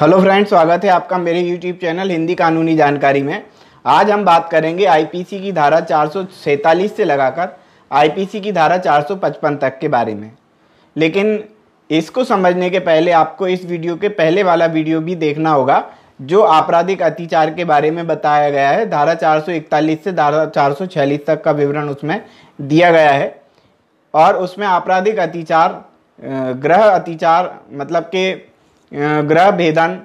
hello friends स्वागत है आपका मेरे यूट्यूब चैनल हिंदी कानूनी जानकारी में आज हम बात करेंगे आईपीसी की धारा चार से लगाकर आईपीसी की धारा 455 तक के बारे में लेकिन इसको समझने के पहले आपको इस वीडियो के पहले वाला वीडियो भी देखना होगा जो आपराधिक अतिचार के बारे में बताया गया है धारा 441 से धारा चार तक का विवरण उसमें दिया गया है और उसमें आपराधिक अतिचार ग्रह अतिचार मतलब के ग्रह भेदन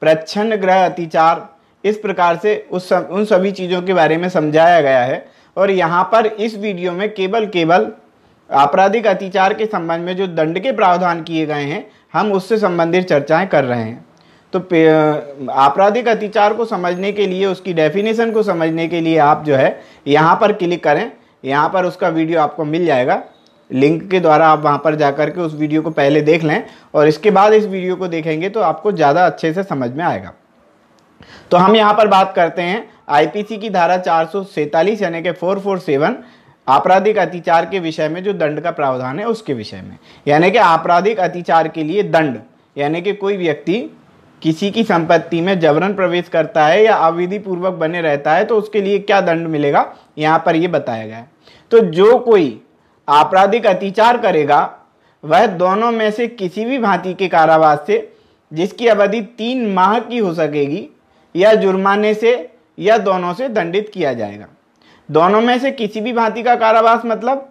प्रच्छन्न ग्रह अतिचार इस प्रकार से उस सम, उन सभी चीज़ों के बारे में समझाया गया है और यहाँ पर इस वीडियो में केवल केवल आपराधिक अतिचार के संबंध में जो दंड के प्रावधान किए गए हैं हम उससे संबंधित चर्चाएं कर रहे हैं तो आपराधिक अतिचार को समझने के लिए उसकी डेफिनेशन को समझने के लिए आप जो है यहाँ पर क्लिक करें यहाँ पर उसका वीडियो आपको मिल जाएगा लिंक के द्वारा आप वहाँ पर जाकर के उस वीडियो को पहले देख लें और इसके बाद इस वीडियो को देखेंगे तो आपको ज़्यादा अच्छे से समझ में आएगा तो हम यहाँ पर बात करते हैं आईपीसी की धारा चार यानी कि फोर आपराधिक अतिचार के विषय में जो दंड का प्रावधान है उसके विषय में यानी कि आपराधिक अतिचार के लिए दंड यानी कि कोई व्यक्ति किसी की संपत्ति में जबरन प्रवेश करता है या अविधि पूर्वक बने रहता है तो उसके लिए क्या दंड मिलेगा यहाँ पर ये बताया गया है तो जो कोई आपराधिक अतिचार करेगा वह दोनों में से किसी भी भांति के कारावास से जिसकी अवधि तीन माह की हो सकेगी या जुर्माने से या दोनों से दंडित किया जाएगा दोनों में से किसी भी भांति का कारावास मतलब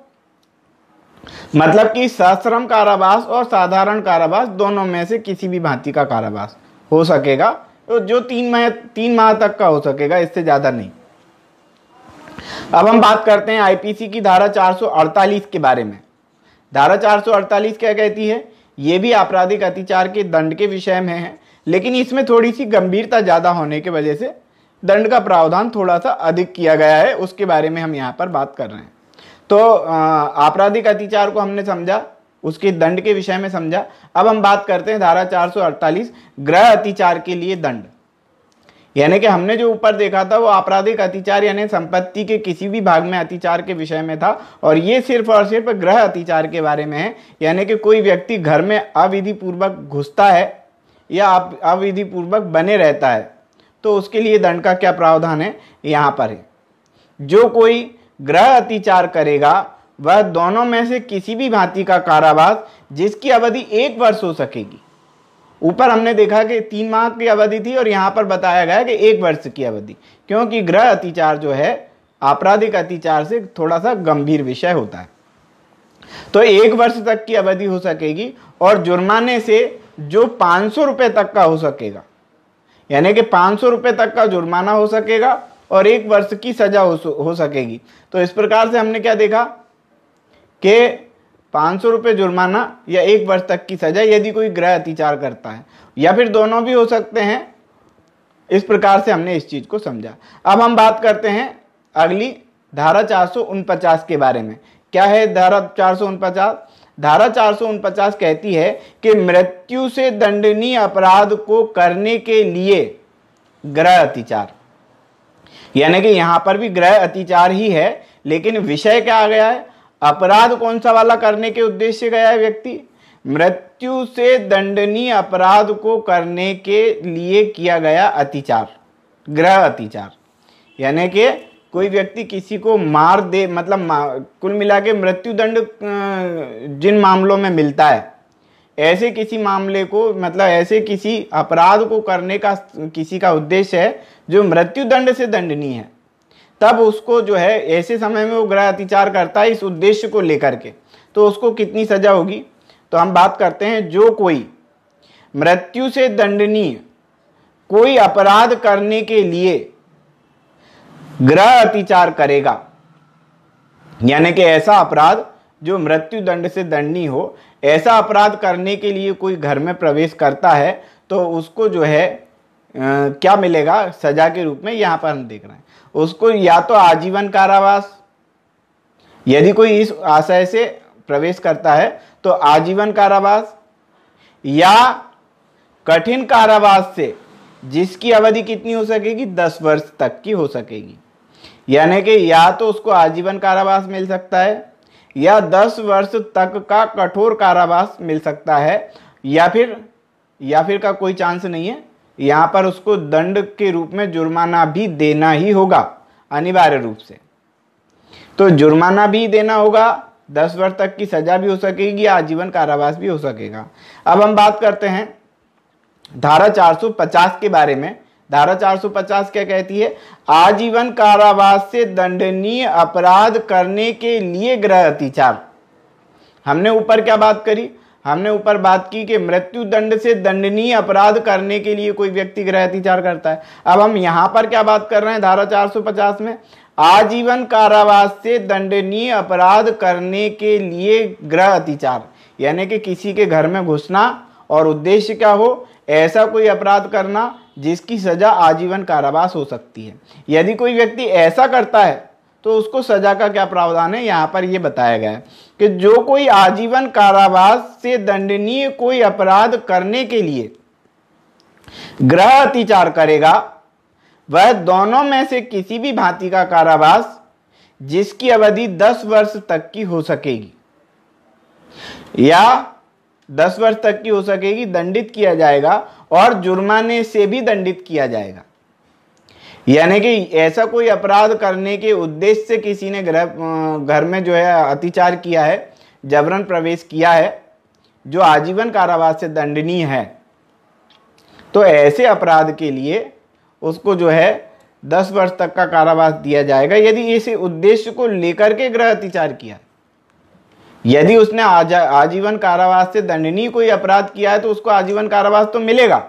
मतलब कि सश्रम कारावास और साधारण कारावास दोनों में से किसी भी भांति का कारावास हो सकेगा तो जो तीन माह तीन माह तक का हो सकेगा इससे ज़्यादा नहीं अब हम बात करते हैं आईपीसी की धारा 448 के बारे में धारा 448 क्या कहती है ये भी आपराधिक अतिचार के दंड के विषय में है लेकिन इसमें थोड़ी सी गंभीरता ज़्यादा होने की वजह से दंड का प्रावधान थोड़ा सा अधिक किया गया है उसके बारे में हम यहाँ पर बात कर रहे हैं तो आपराधिक अतिचार को हमने समझा उसके दंड के विषय में समझा अब हम बात करते हैं धारा 448 ग्रह अतिचार के लिए दंड यानी कि हमने जो ऊपर देखा था वो आपराधिक अतिचार यानी संपत्ति के किसी भी भाग में अतिचार के विषय में था और ये सिर्फ और सिर्फ ग्रह अतिचार के बारे में है यानी कि कोई व्यक्ति घर में अविधि पूर्वक घुसता है या अविधि पूर्वक बने रहता है तो उसके लिए दंड का क्या प्रावधान है यहाँ पर है जो कोई ग्रह अतिचार करेगा वह दोनों में से किसी भी भांति का कारावास जिसकी अवधि एक वर्ष हो सकेगी ऊपर हमने देखा कि तीन माह की अवधि थी और यहाँ पर बताया गया कि एक वर्ष की अवधि क्योंकि ग्रह अतिचार जो है आपराधिक अतिचार से थोड़ा सा गंभीर विषय होता है तो एक वर्ष तक की अवधि हो सकेगी और जुर्माने से जो पाँच सौ रुपये तक का हो सकेगा यानी कि पाँच सौ रुपये तक का जुर्माना हो सकेगा और एक वर्ष की सजा हो, हो सकेगी तो इस प्रकार से हमने क्या देखा कि पाँच सौ रुपये जुर्माना या एक वर्ष तक की सजा यदि कोई गृह अतिचार करता है या फिर दोनों भी हो सकते हैं इस प्रकार से हमने इस चीज़ को समझा अब हम बात करते हैं अगली धारा चार के बारे में क्या है धारा चार धारा चार कहती है कि मृत्यु से दंडनीय अपराध को करने के लिए ग्रह अतिचार यानी कि यहाँ पर भी ग्रह अतिचार ही है लेकिन विषय क्या आ गया है अपराध कौन सा वाला करने के उद्देश्य गया है व्यक्ति मृत्यु से दंडनीय अपराध को करने के लिए किया गया अतिचार ग्रह अतिचार यानी कि कोई व्यक्ति किसी को मार दे मतलब कुल मिला के मृत्यु दंड जिन मामलों में मिलता है ऐसे किसी मामले को मतलब ऐसे किसी अपराध को करने का किसी का उद्देश्य है जो मृत्यु दंड से दंडनीय है तब उसको जो है ऐसे समय में वो ग्रह अतिचार करता है इस उद्देश्य को लेकर के तो उसको कितनी सजा होगी तो हम बात करते हैं जो कोई मृत्यु से दंडनीय कोई अपराध करने के लिए ग्रह अतिचार करेगा यानी कि ऐसा अपराध जो मृत्यु दंड से दंडनीय हो ऐसा अपराध करने के लिए कोई घर में प्रवेश करता है तो उसको जो है आ, क्या मिलेगा सजा के रूप में यहाँ पर हम देख रहे हैं उसको या तो आजीवन कारावास यदि कोई इस आशय से प्रवेश करता है तो आजीवन कारावास या कठिन कारावास से जिसकी अवधि कितनी हो सकेगी दस वर्ष तक की हो सकेगी यानी कि या तो उसको आजीवन कारावास मिल सकता है या दस वर्ष तक का कठोर कारावास मिल सकता है या फिर या फिर का कोई चांस नहीं है यहाँ पर उसको दंड के रूप में जुर्माना भी देना ही होगा अनिवार्य रूप से तो जुर्माना भी देना होगा दस वर्ष तक की सजा भी हो सकेगी आजीवन कारावास भी हो सकेगा अब हम बात करते हैं धारा 450 के बारे में धारा 450 क्या कहती है आजीवन कारावास से दंडनीय अपराध करने के लिए ग्रह अतिचार हमने ऊपर क्या बात करी हमने ऊपर बात की कि मृत्यु दंड से दंडनीय अपराध करने के लिए कोई व्यक्ति गृह अतिचार करता है अब हम यहाँ पर क्या बात कर रहे हैं धारा 450 में आजीवन कारावास से दंडनीय अपराध करने के लिए गृह अतिचार यानी कि किसी के घर में घुसना और उद्देश्य क्या हो ऐसा कोई अपराध करना जिसकी सजा आजीवन कारावास हो सकती है यदि कोई व्यक्ति ऐसा करता है तो उसको सजा का क्या प्रावधान है यहाँ पर यह बताया गया है कि जो कोई आजीवन कारावास से दंडनीय कोई अपराध करने के लिए ग्रह अतिचार करेगा वह दोनों में से किसी भी भांति का कारावास जिसकी अवधि 10 वर्ष तक की हो सकेगी या 10 वर्ष तक की हो सकेगी दंडित किया जाएगा और जुर्माने से भी दंडित किया जाएगा यानी कि ऐसा कोई अपराध करने के उद्देश्य से किसी ने ग्रह घर में जो है अतिचार किया है जबरन प्रवेश किया है जो आजीवन कारावास से दंडनीय है तो ऐसे अपराध के लिए उसको जो है दस वर्ष तक का कारावास दिया जाएगा यदि इस उद्देश्य को लेकर के ग्रह अतिचार किया यदि उसने आजा, आजीवन कारावास से दंडनीय कोई अपराध किया है तो उसको आजीवन कारावास तो मिलेगा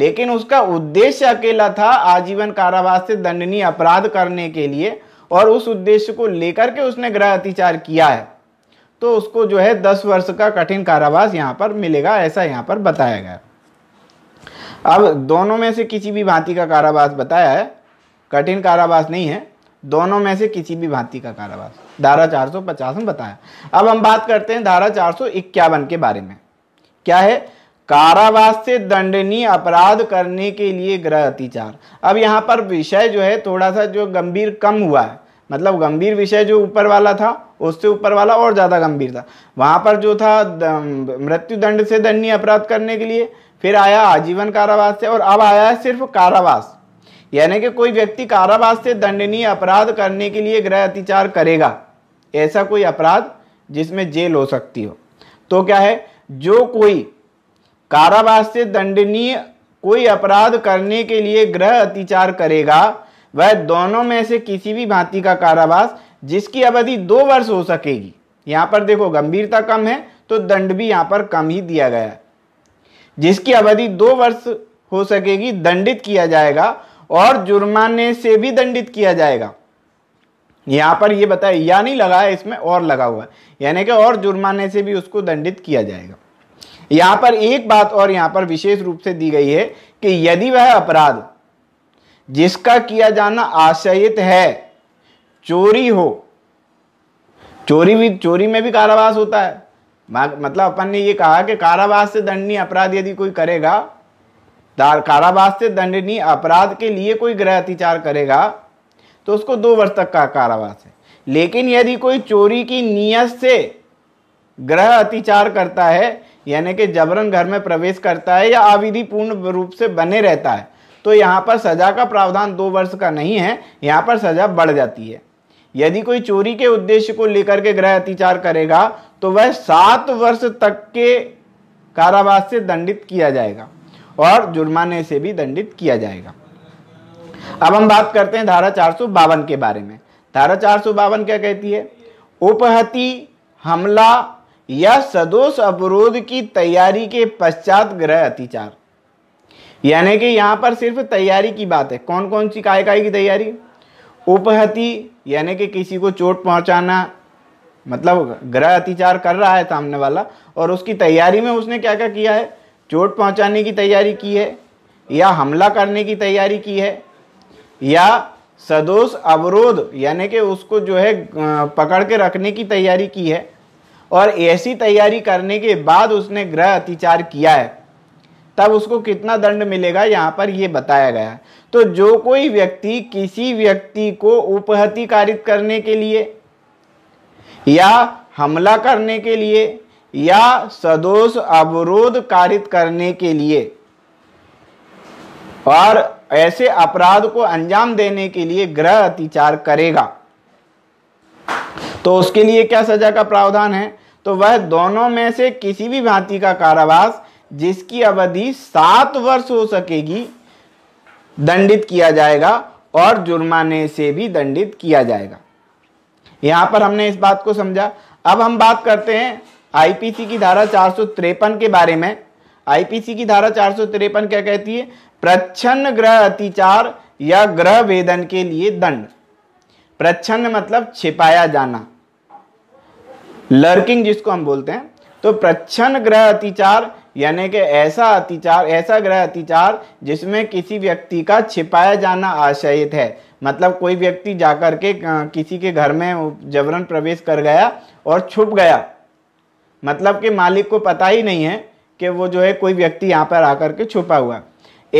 लेकिन उसका उद्देश्य अकेला था आजीवन कारावास से दंडनीय अपराध करने के लिए और उस उद्देश्य को लेकर के उसने ग्रह अतिचार किया है तो उसको जो है दस वर्ष का कठिन कारावास यहाँ पर मिलेगा ऐसा यहाँ पर बताया गया अब दोनों में से किसी भी भांति का कारावास बताया है कठिन कारावास नहीं है दोनों में से किसी भी भांति का कारावास धारा 450 में बताया अब हम बात करते हैं धारा 451 के बारे में क्या है कारावास से दंडनीय अपराध करने के लिए ग्रह अतिचार अब यहाँ पर विषय जो है थोड़ा सा जो गंभीर कम हुआ है मतलब गंभीर विषय जो ऊपर वाला था उससे ऊपर वाला और ज़्यादा गंभीर था वहाँ पर जो था मृत्यु दंड से दंडनीय अपराध करने के लिए फिर आया आजीवन कारावास से और अब आया है सिर्फ कारावास यानी कि कोई व्यक्ति कारावास से दंडनीय अपराध करने के लिए ग्रह अतिचार करेगा ऐसा कोई अपराध जिसमें जेल हो सकती हो तो क्या है जो कोई कारावास से दंडनीय कोई अपराध करने के लिए ग्रह अतिचार करेगा वह दोनों में से किसी भी भांति का कारावास जिसकी अवधि दो वर्ष हो सकेगी यहाँ पर देखो गंभीरता कम है तो दंड भी यहाँ पर कम ही दिया गया जिसकी अवधि दो वर्ष हो सकेगी दंडित किया जाएगा और जुर्माने से भी दंडित किया जाएगा यहाँ पर यह बताया या नहीं लगा है इसमें और लगा हुआ है यानी कि और जुर्माने से भी उसको दंडित किया जाएगा यहां पर एक बात और यहां पर विशेष रूप से दी गई है कि यदि वह अपराध जिसका किया जाना आशयित है चोरी हो चोरी भी चोरी में भी कारावास होता है मतलब अपन ने यह कहा कि कारावास से दंडनीय अपराध यदि कोई करेगा कारावास से दंडनीय अपराध के लिए कोई गृह अतिचार करेगा तो उसको दो वर्ष तक का कारावास है लेकिन यदि कोई चोरी की नीयत से ग्रह अतिचार करता है यानी कि जबरन घर में प्रवेश करता है या आविधि पूर्ण रूप से बने रहता है तो यहाँ पर सजा का प्रावधान दो वर्ष का नहीं है यहाँ पर सजा बढ़ जाती है यदि कोई चोरी के उद्देश्य को लेकर के ग्रह अतिचार करेगा तो वह सात वर्ष तक के कारावास से दंडित किया जाएगा और जुर्माने से भी दंडित किया जाएगा अब हम बात करते हैं धारा चार के बारे में धारा चार क्या कहती है उपहति हमला या सदोष अवरोध की तैयारी के पश्चात ग्रह अतिचार यानी कि यहाँ पर सिर्फ तैयारी की बात है कौन कौन सी काय काय की तैयारी उपहति यानी कि किसी को चोट पहुँचाना मतलब ग्रह अतिचार कर रहा है सामने वाला और उसकी तैयारी में उसने क्या क्या किया है चोट पहुँचाने की तैयारी की है या हमला करने की तैयारी की है या सदोष अवरोध यानी कि उसको जो है पकड़ के रखने की तैयारी की है और ऐसी तैयारी करने के बाद उसने ग्रह अतिचार किया है तब उसको कितना दंड मिलेगा यहाँ पर यह बताया गया तो जो कोई व्यक्ति किसी व्यक्ति को उपहतिकारित कारित करने के लिए या हमला करने के लिए या सदोष अवरोध कारित करने के लिए और ऐसे अपराध को अंजाम देने के लिए ग्रह अतिचार करेगा तो उसके लिए क्या सजा का प्रावधान है तो वह दोनों में से किसी भी भांति का कारावास जिसकी अवधि सात वर्ष हो सकेगी दंडित किया जाएगा और जुर्माने से भी दंडित किया जाएगा यहां पर हमने इस बात को समझा अब हम बात करते हैं आईपीसी की धारा चार के बारे में आईपीसी की धारा चार क्या कहती है प्रच्छन्न ग्रह अतिचार या ग्रह वेदन के लिए दंड प्रच्छन्न मतलब छिपाया जाना लर्किंग जिसको हम बोलते हैं तो प्रच्छन ग्रह अतिचार यानी कि ऐसा अतिचार ऐसा ग्रह अतिचार जिसमें किसी व्यक्ति का छिपाया जाना आशयित है मतलब कोई व्यक्ति जाकर के किसी के घर में जबरन प्रवेश कर गया और छुप गया मतलब कि मालिक को पता ही नहीं है कि वो जो है कोई व्यक्ति यहाँ पर आकर के छुपा हुआ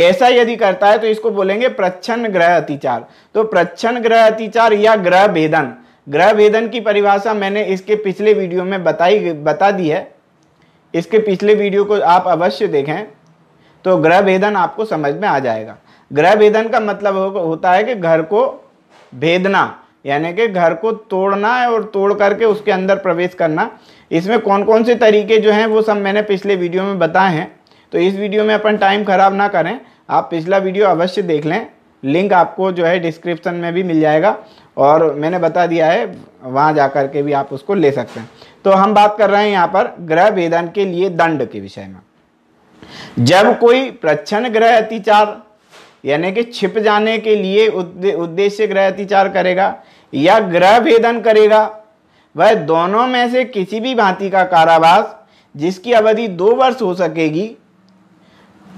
ऐसा यदि करता है तो इसको बोलेंगे प्रच्छन ग्रह अतिचार तो प्रच्छन ग्रह अतिचार या ग्रह भेदन ग्रह भेदन की परिभाषा मैंने इसके पिछले वीडियो में बताई बता दी है इसके पिछले वीडियो को आप अवश्य देखें तो ग्रह भेदन आपको समझ में आ जाएगा ग्रह भेदन का मतलब हो, होता है कि घर को भेदना यानी कि घर को तोड़ना और तोड़ करके उसके अंदर प्रवेश करना इसमें कौन कौन से तरीके जो हैं वो सब मैंने पिछले वीडियो में बताए हैं तो इस वीडियो में अपन टाइम खराब ना करें आप पिछला वीडियो अवश्य देख लें लिंक आपको जो है डिस्क्रिप्शन में भी मिल जाएगा और मैंने बता दिया है वहाँ जा के भी आप उसको ले सकते हैं तो हम बात कर रहे हैं यहाँ पर ग्रह वेदन के लिए दंड के विषय में जब कोई प्रच्छन ग्रह अतिचार यानी कि छिप जाने के लिए उद्देश्य ग्रह अतिचार करेगा या ग्रह भेदन करेगा वह दोनों में से किसी भी भांति का कारावास जिसकी अवधि दो वर्ष हो सकेगी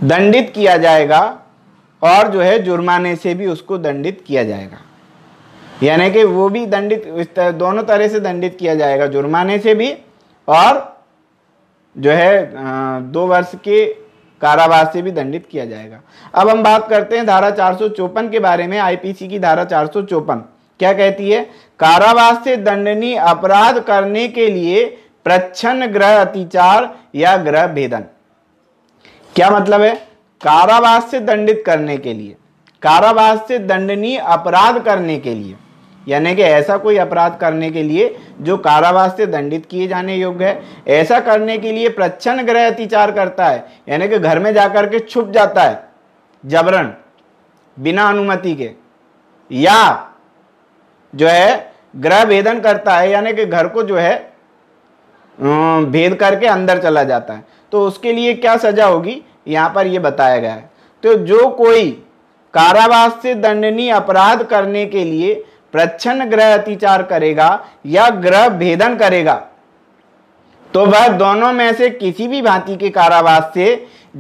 दंडित किया जाएगा और जो है जुर्माने से भी उसको दंडित किया जाएगा यानी कि वो भी दंडित दोनों तरह से दंडित किया जाएगा जुर्माने से भी और जो है दो वर्ष के कारावास से भी दंडित किया जाएगा अब हम बात करते हैं धारा चार के बारे में आईपीसी की धारा चार क्या कहती है कारावास से दंडनीय अपराध करने के लिए प्रच्छन ग्रह अतिचार या ग्रह भेदन क्या मतलब है कारावास से दंडित करने के लिए कारावास से दंडनीय अपराध करने के लिए यानी कि ऐसा कोई अपराध करने के लिए जो कारावास से दंडित किए जाने योग्य है ऐसा करने के लिए प्रच्छन्न ग्रह अतिचार करता है यानी कि घर में जाकर के छुप जाता है जबरन बिना अनुमति के या जो है ग्रह भेदन करता है यानी कि घर को जो है अं, भेद करके अंदर चला जाता है तो उसके लिए क्या सजा होगी यहाँ पर यह बताया गया है तो जो कोई कारावास से दंडनीय अपराध करने के लिए प्रच्छन्न ग्रह अतिचार करेगा या ग्रह भेदन करेगा तो वह दोनों में से किसी भी भांति के कारावास से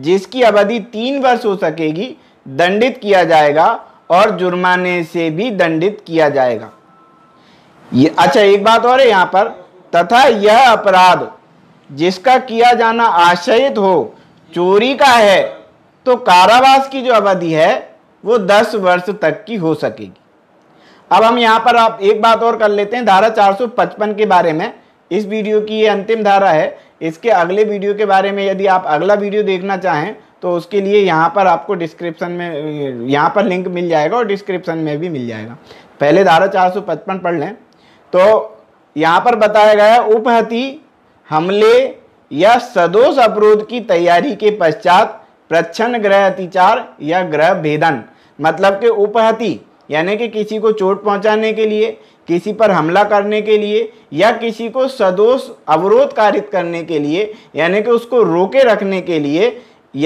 जिसकी अवधि तीन वर्ष हो सकेगी दंडित किया जाएगा और जुर्माने से भी दंडित किया जाएगा ये अच्छा एक बात और है यहाँ पर तथा यह अपराध जिसका किया जाना आशयित हो चोरी का है तो कारावास की जो अवधि है वो दस वर्ष तक की हो सकेगी अब हम यहाँ पर आप एक बात और कर लेते हैं धारा पचपन के बारे में इस वीडियो की ये अंतिम धारा है इसके अगले वीडियो के बारे में यदि आप अगला वीडियो देखना चाहें तो उसके लिए यहाँ पर आपको डिस्क्रिप्शन में यहाँ पर लिंक मिल जाएगा और डिस्क्रिप्शन में भी मिल जाएगा पहले धारा पचपन पढ़ लें तो यहाँ पर बताया गया उपहति हमले या सदोष अवरोध की तैयारी के पश्चात प्रच्छन ग्रह अतिचार या ग्रह भेदन मतलब के उपहति यानी कि किसी को चोट पहुंचाने के लिए किसी पर हमला करने के लिए या किसी को सदोष अवरोध कारित करने के लिए यानी कि उसको रोके रखने के लिए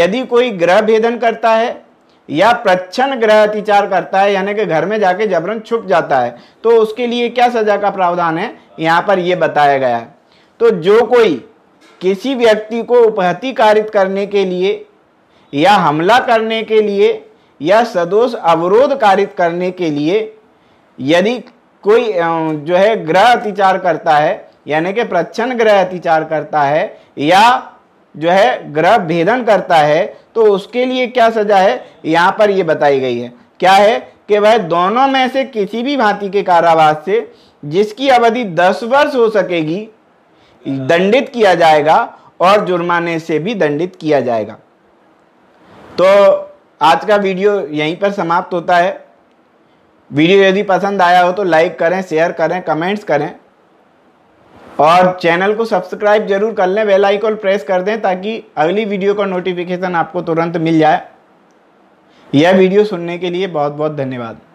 यदि कोई ग्रह भेदन करता है या प्रच्छन ग्रह अतिचार करता है यानी कि घर में जाके जबरन छुप जाता है तो उसके लिए क्या सजा का प्रावधान है यहाँ पर यह बताया गया है तो जो कोई किसी व्यक्ति को उपहतिकारित करने के लिए या हमला करने के लिए या सदोष अवरोध कारित करने के लिए यदि कोई जो है ग्रह अतिचार करता है यानी कि प्रच्छन ग्रह अतिचार करता है या जो है ग्रह भेदन करता है तो उसके लिए क्या सजा है यहाँ पर ये बताई गई है क्या है कि वह दोनों में से किसी भी भांति के कारावास से जिसकी अवधि दस वर्ष हो सकेगी दंडित किया जाएगा और जुर्माने से भी दंडित किया जाएगा तो आज का वीडियो यहीं पर समाप्त होता है वीडियो यदि पसंद आया हो तो लाइक करें शेयर करें कमेंट्स करें और चैनल को सब्सक्राइब जरूर कर लें बेल आइकॉन प्रेस कर दें ताकि अगली वीडियो का नोटिफिकेशन आपको तुरंत मिल जाए यह वीडियो सुनने के लिए बहुत बहुत धन्यवाद